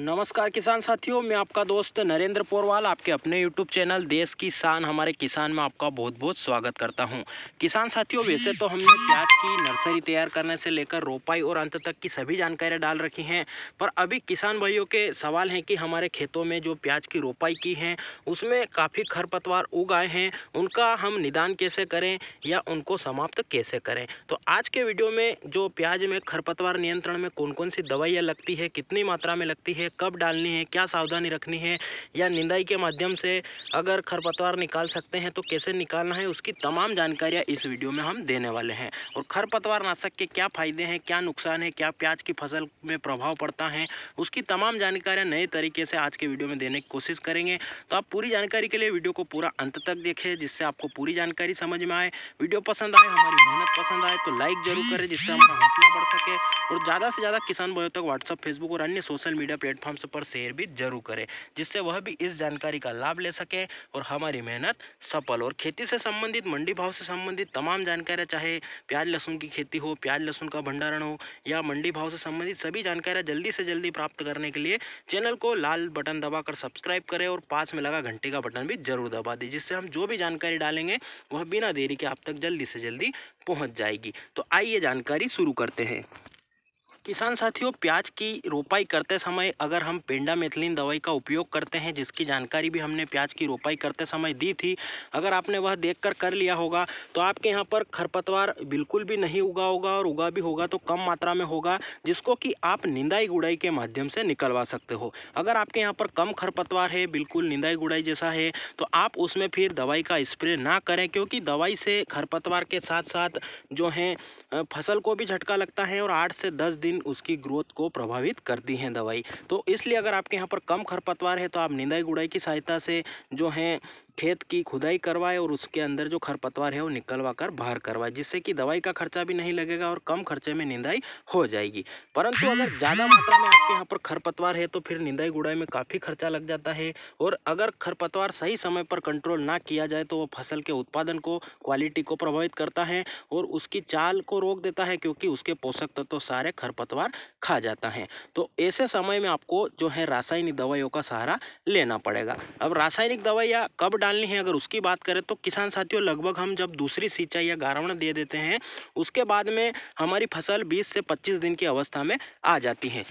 नमस्कार किसान साथियों मैं आपका दोस्त नरेंद्र पोरवाल आपके अपने यूट्यूब चैनल देश की शान हमारे किसान में आपका बहुत बहुत स्वागत करता हूं किसान साथियों वैसे तो हमने प्याज की नर्सरी तैयार करने से लेकर रोपाई और अंत तक की सभी जानकारियां डाल रखी हैं पर अभी किसान भाइयों के सवाल हैं कि हमारे खेतों में जो प्याज की रोपाई की है उसमें काफ़ी खरपतवार उग आए हैं उनका हम निदान कैसे करें या उनको समाप्त कैसे करें तो आज के वीडियो में जो प्याज में खरपतवार नियंत्रण में कौन कौन सी दवाइयाँ लगती है कितनी मात्रा में लगती है है कब डालनी है क्या सावधानी रखनी है या निंदाई के माध्यम से अगर खरपतवार निकाल सकते हैं तो कैसे निकालना है उसकी तमाम जानकारियाँ इस वीडियो में हम देने वाले हैं और खरपतवार नाशक के क्या फ़ायदे हैं क्या नुकसान है क्या प्याज की फसल में प्रभाव पड़ता है उसकी तमाम जानकारियाँ नए तरीके से आज के वीडियो में देने की कोशिश करेंगे तो आप पूरी जानकारी के लिए वीडियो को पूरा अंत तक देखें जिससे आपको पूरी जानकारी समझ में आए वीडियो पसंद आए हमारी मेहनत पसंद आए तो लाइक जरूर करें जिससे हमारा हौसला बढ़ सके और ज़्यादा से ज़्यादा किसान भाइयों तक व्हाट्सअप फेसबुक और अन्य सोशल मीडिया प्लेटफॉर्म्स पर शेयर भी जरूर करें जिससे वह भी इस जानकारी का लाभ ले सके और हमारी मेहनत सफल और खेती से संबंधित मंडी भाव से संबंधित तमाम जानकारियाँ चाहे प्याज लहसुन की खेती हो प्याज लहसुन का भंडारण हो या मंडी भाव से संबंधित सभी जानकारियाँ जल्दी से जल्दी प्राप्त करने के लिए चैनल को लाल बटन दबाकर सब्सक्राइब करें और पास में लगा घंटे का बटन भी जरूर दबा दें जिससे हम जो भी जानकारी डालेंगे वह बिना देरी के आप तक जल्दी से जल्दी पहुँच जाएगी तो आइए जानकारी शुरू करते हैं किसान साथियों प्याज की रोपाई करते समय अगर हम पेंडा मेथिलीन दवाई का उपयोग करते हैं जिसकी जानकारी भी हमने प्याज की रोपाई करते समय दी थी अगर आपने वह देखकर कर लिया होगा तो आपके यहाँ पर खरपतवार बिल्कुल भी नहीं उगा होगा और उगा भी होगा तो कम मात्रा में होगा जिसको कि आप निंदाई गुड़ाई के माध्यम से निकलवा सकते हो अगर आपके यहाँ पर कम खरपतवार है बिल्कुल निंदाई गुड़ाई जैसा है तो आप उसमें फिर दवाई का स्प्रे ना करें क्योंकि दवाई से खरपतवार के साथ साथ जो हैं फसल को भी झटका लगता है और आठ से दस दिन उसकी ग्रोथ को प्रभावित करती हैं दवाई तो इसलिए अगर आपके यहाँ पर कम खरपतवार है तो आप निंदाई गुड़ाई की सहायता से जो हैं खेत की खुदाई करवाए और उसके अंदर जो खरपतवार है वो निकलवा कर बाहर करवाए जिससे कि दवाई का खर्चा भी नहीं लगेगा और कम खर्चे में निंदाई हो जाएगी परंतु अगर ज़्यादा मात्रा में आपके यहाँ पर खरपतवार है तो फिर निंदाई गुड़ाई में काफ़ी खर्चा लग जाता है और अगर खरपतवार सही समय पर कंट्रोल ना किया जाए तो वो फसल के उत्पादन को क्वालिटी को प्रभावित करता है और उसकी चाल को रोक देता है क्योंकि उसके पोषक तत्व तो सारे खरपतवार खा जाता है तो ऐसे समय में आपको जो है रासायनिक दवाइयों का सहारा लेना पड़ेगा अब रासायनिक दवाइयाँ कब डालनी है अगर उसकी बात करें तो किसान साथियों लगभग हम जब दूसरी सिंचाई या गारवण दे देते हैं उसके बाद में हमारी फसल 20 से 25 दिन की अवस्था में आ जाती है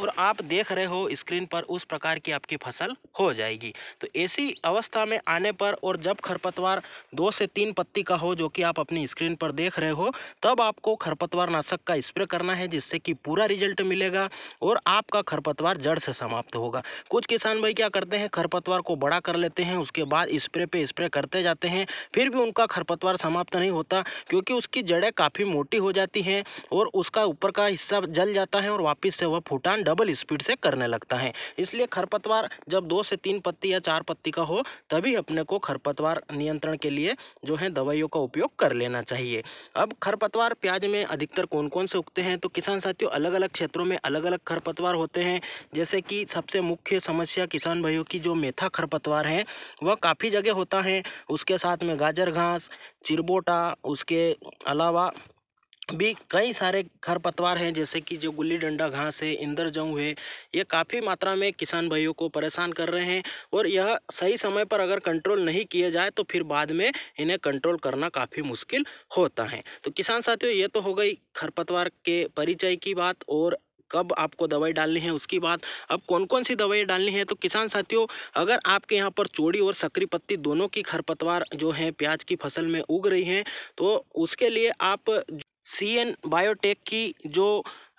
और आप देख रहे हो स्क्रीन पर उस प्रकार की आपकी फसल हो जाएगी तो ऐसी अवस्था में आने पर और जब खरपतवार दो से तीन पत्ती का हो जो कि आप अपनी स्क्रीन पर देख रहे हो तब आपको खरपतवार नाशक का स्प्रे करना है जिससे कि पूरा रिजल्ट मिलेगा और आपका खरपतवार जड़ से समाप्त होगा कुछ किसान भाई क्या करते हैं खरपतवार को बड़ा कर लेते हैं उसके बाद स्प्रे पे स्प्रे करते जाते हैं फिर भी उनका खरपतवार समाप्त नहीं होता क्योंकि उसकी जड़ें काफ़ी मोटी हो जाती हैं और उसका ऊपर का हिस्सा जल जाता है और वापस से वह फूटान डबल स्पीड से करने लगता है इसलिए खरपतवार जब दो से तीन पत्ती या चार पत्ती का हो तभी अपने को खरपतवार नियंत्रण के लिए जो है दवाइयों का उपयोग कर लेना चाहिए अब खरपतवार प्याज में अधिकतर कौन कौन से उगते हैं तो किसान साथियों अलग अलग क्षेत्रों में अलग अलग खरपतवार होते हैं जैसे कि सबसे मुख्य समस्या किसान भाइयों की जो मेथा खरपतवार है वह काफ़ी जगह होता है उसके साथ में गाजर घास चिरबोटा उसके अलावा भी कई सारे खरपतवार हैं जैसे कि जो गुल्ली डंडा घास है इंदर जंग है ये काफ़ी मात्रा में किसान भाइयों को परेशान कर रहे हैं और यह सही समय पर अगर कंट्रोल नहीं किया जाए तो फिर बाद में इन्हें कंट्रोल करना काफ़ी मुश्किल होता है तो किसान साथियों ये तो हो गई खरपतवार के परिचय की बात और कब आपको दवाई डालनी है उसकी बात अब कौन कौन सी दवाई डालनी है तो किसान साथियों अगर आपके यहाँ पर चोड़ी और सकरी पत्ती दोनों की खरपतवार जो है प्याज की फसल में उग रही हैं तो उसके लिए आप सी एन बायोटेक की जो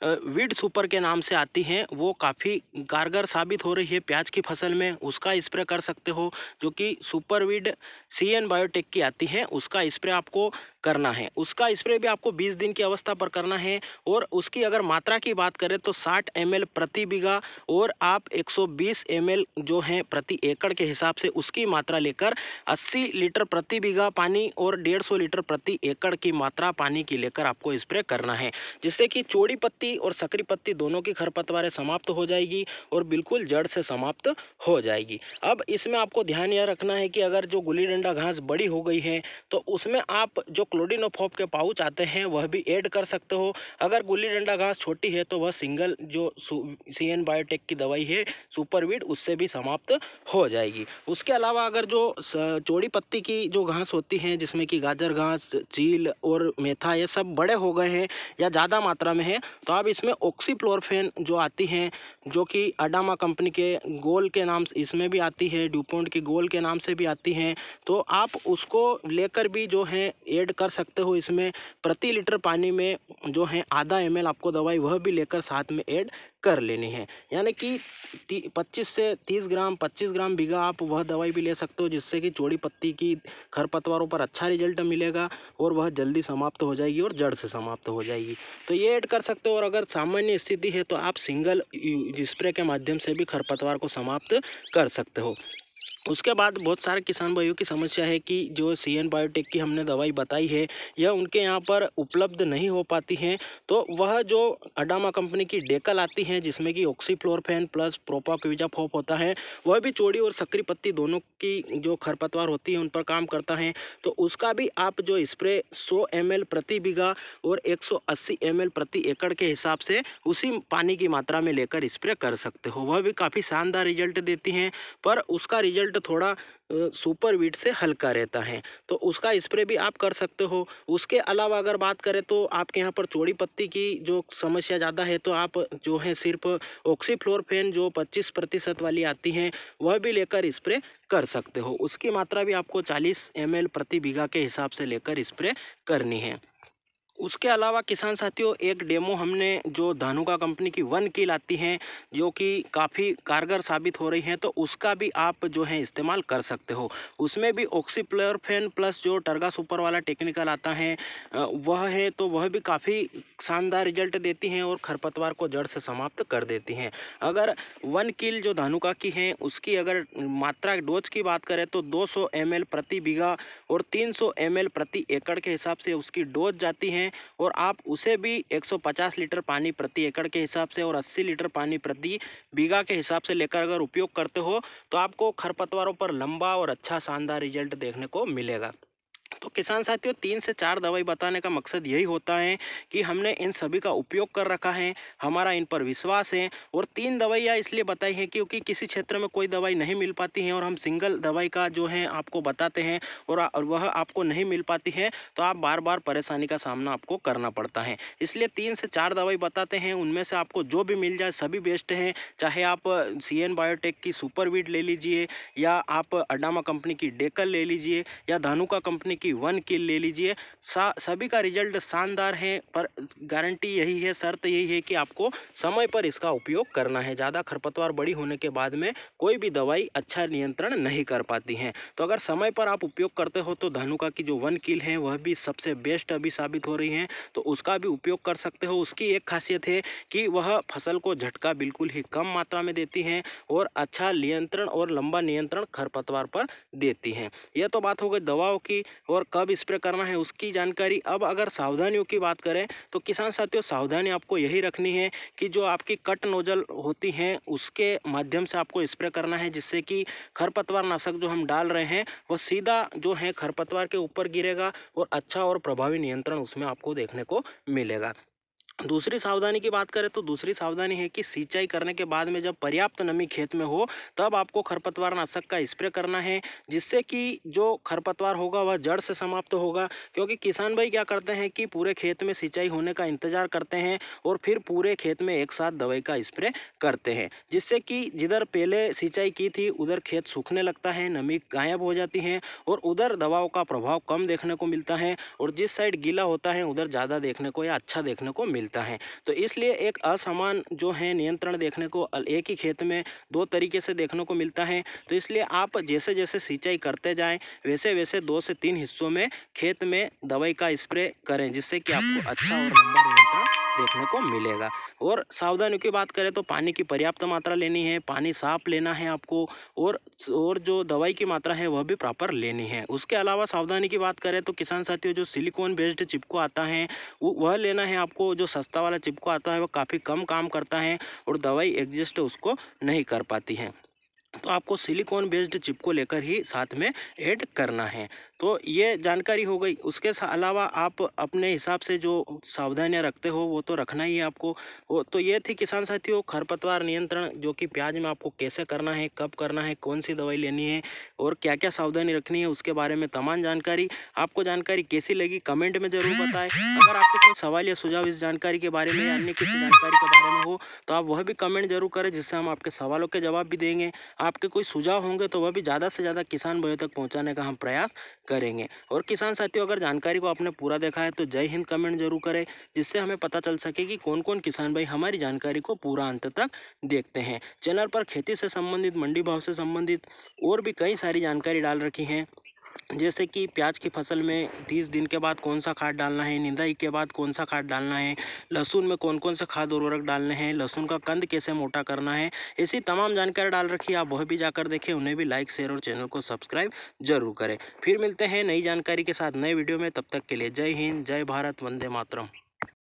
वीड सुपर के नाम से आती हैं वो काफ़ी कारगर साबित हो रही है प्याज की फसल में उसका स्प्रे कर सकते हो जो कि super weed C N biotech की आती है उसका स्प्रे आपको करना है उसका स्प्रे भी आपको 20 दिन की अवस्था पर करना है और उसकी अगर मात्रा की बात करें तो 60 एम प्रति बीघा और आप 120 एम जो हैं प्रति एकड़ के हिसाब से उसकी मात्रा लेकर 80 लीटर प्रति बीघा पानी और 150 लीटर प्रति एकड़ की मात्रा पानी की लेकर आपको स्प्रे करना है जिससे कि चौड़ी पत्ती पत्ती और सकरी पत्ती दोनों की खरपतवारें समाप्त हो जाएगी और बिल्कुल जड़ से समाप्त हो जाएगी अब इसमें आपको ध्यान यह रखना है कि अगर जो गुली डंडा घास बड़ी हो गई है तो उसमें आप जो क्लोडिनोफॉप के पाउच आते हैं वह भी ऐड कर सकते हो अगर गुली डंडा घास छोटी है तो वह सिंगल जो सी एन बायोटेक की दवाई है सुपरवीड उससे भी समाप्त हो जाएगी उसके अलावा अगर जो चौड़ी पत्ती की जो घास होती है जिसमें कि गाजर घास चील और मेथा ये सब बड़े हो गए हैं या ज़्यादा मात्रा में है तो अब इसमें ऑक्सीप्लोरफेन जो आती हैं जो कि अडामा कंपनी के गोल के नाम से इसमें भी आती है ड्यूपोंड की गोल के नाम से भी आती हैं तो आप उसको लेकर भी जो है ऐड कर सकते हो इसमें प्रति लीटर पानी में जो है आधा एम आपको दवाई वह भी लेकर साथ में ऐड कर लेनी है यानी कि पच्चीस से तीस ग्राम पच्चीस ग्राम बीघा आप वह दवाई भी ले सकते हो जिससे कि चौड़ी पत्ती की खरपतवारों पर अच्छा रिजल्ट मिलेगा और वह जल्दी समाप्त हो जाएगी और जड़ से समाप्त हो जाएगी तो ये ऐड कर सकते हो और अगर सामान्य स्थिति है तो आप सिंगल स्प्रे के माध्यम से भी खरपतवार को समाप्त कर सकते हो उसके बाद बहुत सारे किसान भाइयों की समस्या है कि जो सी एन बायोटेक की हमने दवाई बताई है यह उनके यहाँ पर उपलब्ध नहीं हो पाती हैं तो वह जो अडामा कंपनी की डेकल आती हैं जिसमें कि ऑक्सीफ्लोरफेन प्लस फॉप होता है वह भी चोड़ी और सक्री पत्ती दोनों की जो खरपतवार होती है उन पर काम करता है तो उसका भी आप जो स्प्रे सौ एम प्रति बीघा और एक सौ प्रति एकड़ के हिसाब से उसी पानी की मात्रा में लेकर स्प्रे कर सकते हो वह भी काफ़ी शानदार रिजल्ट देती हैं पर उसका रिजल्ट वीट थोड़ा सुपर वीट से हल्का रहता है तो उसका स्प्रे भी आप कर सकते हो उसके अलावा अगर बात करें तो आपके यहाँ पर चोड़ी पत्ती की जो समस्या ज़्यादा है तो आप जो है सिर्फ ऑक्सीफ्लोरफेन जो 25 प्रतिशत वाली आती है वह भी लेकर स्प्रे कर सकते हो उसकी मात्रा भी आपको 40 एम प्रति बीघा के हिसाब से लेकर स्प्रे करनी है उसके अलावा किसान साथियों एक डेमो हमने जो धानुका कंपनी की वन की आती हैं जो कि काफ़ी कारगर साबित हो रही हैं तो उसका भी आप जो है इस्तेमाल कर सकते हो उसमें भी फैन प्लस जो टर्गा सुपर वाला टेक्निकल आता है वह है तो वह भी काफ़ी शानदार रिजल्ट देती हैं और खरपतवार को जड़ से समाप्त कर देती हैं अगर वन कील जो धानुका की हैं उसकी अगर मात्रा डोज की बात करें तो दो सौ प्रति बीघा और तीन सौ प्रति एकड़ के हिसाब से उसकी डोज जाती हैं हैं और आप उसे भी 150 लीटर पानी प्रति एकड़ के हिसाब से और 80 लीटर पानी प्रति बीघा के हिसाब से लेकर अगर उपयोग करते हो तो आपको खरपतवारों पर लंबा और अच्छा शानदार रिजल्ट देखने को मिलेगा तो किसान साथियों तीन से चार दवाई बताने का मकसद यही होता है कि हमने इन सभी का उपयोग कर रखा है हमारा इन पर विश्वास है और तीन दवाइयाँ इसलिए बताई हैं क्योंकि किसी क्षेत्र में कोई दवाई नहीं मिल पाती है और हम सिंगल दवाई का जो है आपको बताते हैं और वह आपको नहीं मिल पाती है तो आप बार बार परेशानी का सामना आपको करना पड़ता है इसलिए तीन से चार दवाई बताते हैं उनमें से आपको जो भी मिल जाए सभी बेस्ट हैं चाहे आप सी एन बायोटेक की सुपरवीड ले लीजिए या आप अडामा कंपनी की डेकल ले लीजिए या धानुका कंपनी की वन किल ले लीजिए सभी का रिजल्ट शानदार है पर गारंटी यही है शर्त यही है कि आपको समय पर इसका उपयोग करना है ज़्यादा खरपतवार बड़ी होने के बाद में कोई भी दवाई अच्छा नियंत्रण नहीं कर पाती हैं तो अगर समय पर आप उपयोग करते हो तो धनुका की जो वन किल है वह भी सबसे बेस्ट अभी साबित हो रही हैं तो उसका भी उपयोग कर सकते हो उसकी एक खासियत है कि वह फसल को झटका बिल्कुल ही कम मात्रा में देती हैं और अच्छा नियंत्रण और लंबा नियंत्रण खरपतवार पर देती हैं यह तो बात हो गई दवाओं की और और कब स्प्रे करना है उसकी जानकारी अब अगर सावधानियों की बात करें तो किसान साथियों सावधानी आपको यही रखनी है कि जो आपकी कट नोजल होती हैं उसके माध्यम से आपको स्प्रे करना है जिससे कि खरपतवार नाशक जो हम डाल रहे हैं वह सीधा जो है खरपतवार के ऊपर गिरेगा और अच्छा और प्रभावी नियंत्रण उसमें आपको देखने को मिलेगा दूसरी सावधानी की बात करें तो दूसरी सावधानी है कि सिंचाई करने के बाद में जब पर्याप्त नमी खेत में हो तब आपको खरपतवार नाशक का स्प्रे करना है जिससे कि जो खरपतवार होगा वह जड़ से समाप्त होगा क्योंकि किसान भाई क्या करते हैं कि पूरे खेत में सिंचाई होने का इंतजार करते हैं और फिर पूरे खेत में एक साथ दवाई का स्प्रे करते हैं जिससे कि जिधर पहले सिंचाई की थी उधर खेत सूखने लगता है नमी गायब हो जाती है और उधर दवाओं का प्रभाव कम देखने को मिलता है और जिस साइड गीला होता है उधर ज़्यादा देखने को या अच्छा देखने को है मिलता है तो इसलिए एक असमान जो है नियंत्रण देखने को एक ही खेत में दो तरीके से देखने को मिलता है तो इसलिए आप जैसे जैसे सिंचाई करते जाएं वैसे वैसे दो से तीन हिस्सों में खेत में दवाई का स्प्रे करें जिससे कि आपको अच्छा और लंबा देखने को मिलेगा और सावधानी की बात करें तो पानी की पर्याप्त मात्रा लेनी है पानी साफ लेना है आपको और और जो दवाई की मात्रा है वह भी प्रॉपर लेनी है उसके अलावा सावधानी की बात करें तो किसान साथियों जो सिलिकॉन बेस्ड चिपको आता है वह लेना है आपको जो सस्ता वाला चिपको आता है वह काफ़ी कम काम करता है और दवाई एग्जिस्ट उसको नहीं कर पाती है तो आपको सिलिकॉन बेस्ड चिपको लेकर ही साथ में ऐड करना है तो ये जानकारी हो गई उसके अलावा आप अपने हिसाब से जो सावधानियाँ रखते हो वो तो रखना ही है आपको वो तो ये थी किसान साथियों खरपतवार नियंत्रण जो कि प्याज में आपको कैसे करना है कब करना है कौन सी दवाई लेनी है और क्या क्या सावधानी रखनी है उसके बारे में तमाम जानकारी आपको जानकारी कैसी लगी कमेंट में ज़रूर बताएं अगर आपके कोई सवाल या सुझाव इस जानकारी के बारे में या अन्य किसी जानकारी के बारे में हो तो आप वह भी कमेंट जरूर करें जिससे हम आपके सवालों के जवाब भी देंगे आपके कोई सुझाव होंगे तो वह भी ज़्यादा से ज़्यादा किसान भाइयों तक पहुँचाने का हम प्रयास करेंगे और किसान साथियों अगर जानकारी को आपने पूरा देखा है तो जय हिंद कमेंट जरूर करें जिससे हमें पता चल सके कि कौन कौन किसान भाई हमारी जानकारी को पूरा अंत तक देखते हैं चैनल पर खेती से संबंधित मंडी भाव से संबंधित और भी कई सारी जानकारी डाल रखी हैं जैसे कि प्याज की फसल में तीस दिन के बाद कौन सा खाद डालना है निंदाई के बाद कौन सा खाद डालना है लहसुन में कौन कौन सा खाद उर्वरक डालने हैं लहसुन का कंद कैसे मोटा करना है ऐसी तमाम जानकारी डाल रखी आप वह भी जाकर देखें उन्हें भी लाइक शेयर और चैनल को सब्सक्राइब जरूर करें फिर मिलते हैं नई जानकारी के साथ नए वीडियो में तब तक के लिए जय हिंद जय भारत वंदे मातरम